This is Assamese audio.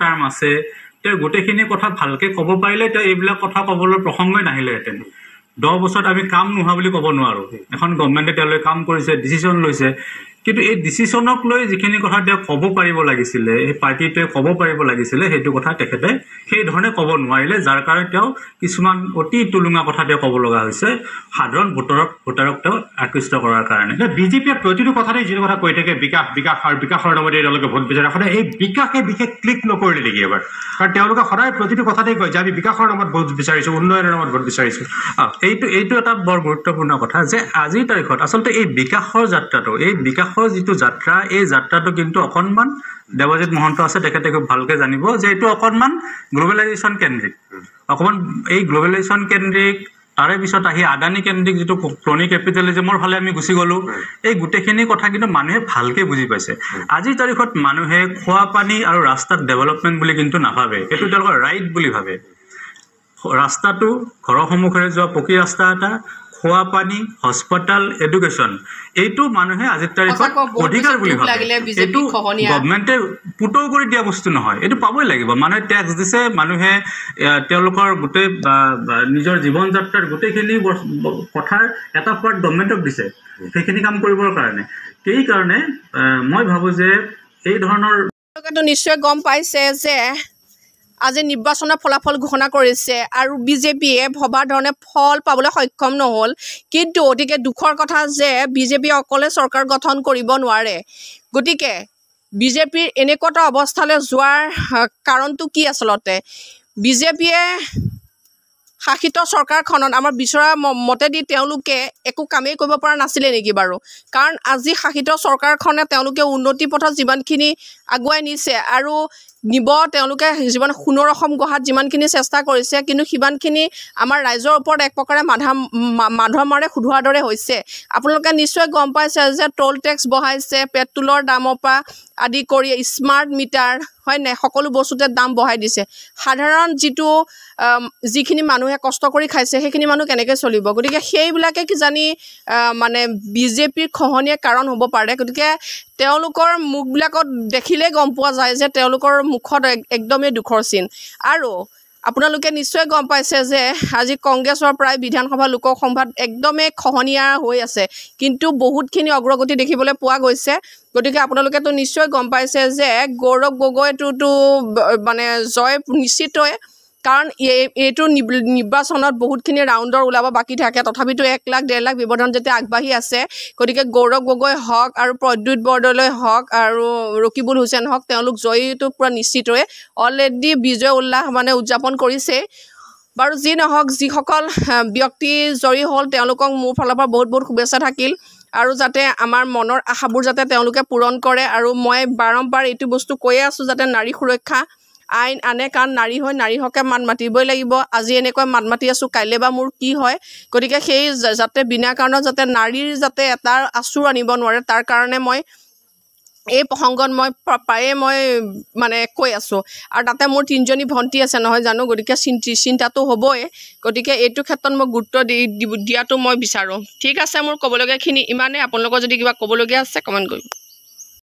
টাৰ্ম আছে তেওঁ গোটেইখিনি কথা ভালকে ক'ব পাৰিলে তেওঁ এইবিলাক কথা ক'বলৈ প্ৰসংগই নাহিলেহেঁতেন দহ বছৰত আমি কাম নোহোৱা বুলি ক'ব নোৱাৰো এখন গভমেণ্টে তেওঁলোকে কাম কৰিছে ডিচিশ্যন লৈছে কিন্তু এই ডিচিশ্যনক লৈ যিখিনি কথা তেওঁ ক'ব পাৰিব লাগিছিলে এই পাৰ্টিটোৱে ক'ব পাৰিব লাগিছিলে সেইটো কথা তেখেতে সেইধৰণে ক'ব নোৱাৰিলে যাৰ কাৰণে তেওঁ কিছুমান অতি তুলুঙা কথা তেওঁ ক'ব লগা হৈছে সাধাৰণ ভোটাৰক ভোটাৰক তেওঁ আকৃষ্ট কৰাৰ কাৰণে বিজেপিয়ে প্ৰতিটো কথাতেই যিটো কথা কৈ থাকে বিকাশ বিকাশ আৰু বিকাশৰ নামতে তেওঁলোকে ভোট বিচাৰে সদায় এই বিকাশে বিশেষ ক্লিক নকৰিলে নেকি এবাৰ কাৰণ তেওঁলোকে সদায় প্ৰতিটো কথাতেই কয় যে আমি বিকাশৰ নামত ভোট বিচাৰিছো উন্নয়নৰ নামত ভোট বিচাৰিছো এইটো এইটো এটা বৰ গুৰুত্বপূৰ্ণ কথা যে আজিৰ তাৰিখত আচলতে এই বিকাশৰ যাত্ৰাটো এই বিকাশৰ তেখেতৰ যিটো যাত্ৰা এই যাত্ৰাটো কিন্তু অকণমান দেৱজিৎ মহন্ত আছে তেখেতে খুব ভালকৈ জানিব যে এইটো অকণমান গ্ল'বেলাইজেশ্যন কেন্দ্ৰিক অকণমান এই গ্ল'বেলাইজেশ্যন কেন্দ্ৰিক তাৰে পিছত আহি আদানী কেন্দ্ৰিক যিটো ক্ৰনিক কেপিটেলিজিমৰ ফালে আমি গুচি গলো এই গোটেইখিনি কথা কিন্তু মানুহে ভালকে বুজি পাইছে আজিৰ তাৰিখত মানুহে খোৱা পানী আৰু ৰাস্তাত ডেভেলপমেণ্ট বুলি কিন্তু নাভাবে এইটো তেওঁলোকৰ ৰাইট বুলি ভাবে ৰাস্তাটো ঘৰৰ সন্মুখেৰে যোৱা পকী ৰাস্তা এটা খোৱা পানী হস্পিটেল এডুকেশ্যন এইটো মানুহে আজিৰ তাৰিখত অধিকাৰ বুলি ভাবে এইটো গভমেণ্টে পুতৌ কৰি দিয়া বস্তু নহয় এইটো পাবই লাগিব মানুহে টেক্স দিছে মানুহে তেওঁলোকৰ গোটেই নিজৰ জীৱন যাত্ৰাৰ গোটেইখিনি কথাৰ এটা পাৰ্ট গভমেণ্টক দিছে সেইখিনি কাম কৰিবৰ কাৰণে সেইকাৰণে মই ভাবোঁ যে এই ধৰণৰ নিশ্চয় গম পাইছে যে আজি নিৰ্বাচনৰ ফলাফল ঘোষণা কৰিছে আৰু বিজেপিয়ে ভবাৰ ধৰণে ফল পাবলৈ সক্ষম নহ'ল কিন্তু অতিকে দুখৰ কথা যে বিজেপিয়ে অকলে চৰকাৰ গঠন কৰিব নোৱাৰে গতিকে বিজেপিৰ এনেকুৱা এটা অৱস্থালৈ যোৱাৰ কাৰণটো কি আচলতে বিজেপিয়ে শাসিত চৰকাৰখনত আমাৰ বিচৰা মতেদি তেওঁলোকে একো কামেই কৰিব পৰা নাছিলে নেকি বাৰু কাৰণ আজি শাসিত চৰকাৰখনে তেওঁলোকে উন্নতি পথত যিমানখিনি আগুৱাই নিছে আৰু নিব তেওঁলোকে যিমান সোণৰ অসম গঢ়াত যিমানখিনি চেষ্টা কৰিছে কিন্তু সিমানখিনি আমাৰ ৰাইজৰ ওপৰত এক প্ৰকাৰে মাধা মাধৰ মাৰে সোধোৱাৰ দৰে হৈছে আপোনালোকে নিশ্চয় গম পাইছে যে ট'ল টেক্স বঢ়াইছে পেট্ৰলৰ দামৰ পৰা আদি কৰি স্মাৰ্ট মিটাৰ হয়নে সকলো বস্তুতে দাম বঢ়াই দিছে সাধাৰণ যিটো যিখিনি মানুহে কষ্ট কৰি খাইছে সেইখিনি মানুহ কেনেকৈ চলিব গতিকে সেইবিলাকে কিজানি মানে বিজেপিৰ খহনীয়া কাৰণ হ'ব পাৰে গতিকে তেওঁলোকৰ মুখবিলাকত দেখিলেই গম পোৱা যায় যে তেওঁলোকৰ মুখত একদমেই দুখৰ চিন আৰু আপোনালোকে নিশ্চয় গম পাইছে যে আজি কংগ্ৰেছৰ প্ৰায় বিধানসভা লোকসংবাদ একদমেই খহনীয়া হৈ আছে কিন্তু বহুতখিনি অগ্ৰগতি দেখিবলৈ পোৱা গৈছে গতিকে আপোনালোকেতো নিশ্চয় গম পাইছে যে গৌৰৱ গগৈটোতো মানে জয় নিশ্চিতই কাৰণ এই এইটো নিৰ্বাচনত বহুতখিনি ৰাউণ্ডৰ ওলাব বাকী থাকে তথাপিতো এক লাখ ডেৰ লাখ ব্যৱধান যেতিয়া আগবাঢ়ি আছে গতিকে গৌৰৱ গগৈ হওক আৰু প্ৰদ্যুৎ বৰদলৈ হওক আৰু ৰকিবুল হুছেইন হওক তেওঁলোক জয়ীটো পূৰা নিশ্চিতৰে অলৰেডি বিজয় উল্লাস মানে উদযাপন কৰিছেই বাৰু যি নহওক যিসকল ব্যক্তি জয়ী হ'ল তেওঁলোকক মোৰ ফালৰ পৰা বহুত বহুত শুভেচ্ছা থাকিল আৰু যাতে আমাৰ মনৰ আশাবোৰ যাতে তেওঁলোকে পূৰণ কৰে আৰু মই বাৰম্বাৰ এইটো বস্তু কৈয়ে আছোঁ যাতে নাৰী সুৰক্ষা আইন আনে কাৰণ নাৰী হয় নাৰী হকে মাত মাতিবই লাগিব আজি এনেকৈ মাত মাতি আছোঁ কাইলৈ বা মোৰ কি হয় গতিকে সেই যাতে বিনা কাৰণত যাতে নাৰীৰ যাতে এটা আঁচোৰ আনিব নোৱাৰে তাৰ কাৰণে মই এই প্ৰসংগত মই প্ৰায়ে মই মানে কৈ আছোঁ আৰু তাতে মোৰ তিনিজনী ভণ্টি আছে নহয় জানো গতিকে চিন্তি চিন্তাটো হ'বই গতিকে এইটো ক্ষেত্ৰত মই গুৰুত্ব দি দিয়াটো মই বিচাৰোঁ ঠিক আছে মোৰ ক'বলগীয়াখিনি ইমানেই আপোনালোকৰ যদি কিবা ক'বলগীয়া আছে কমেণ্ট কৰিব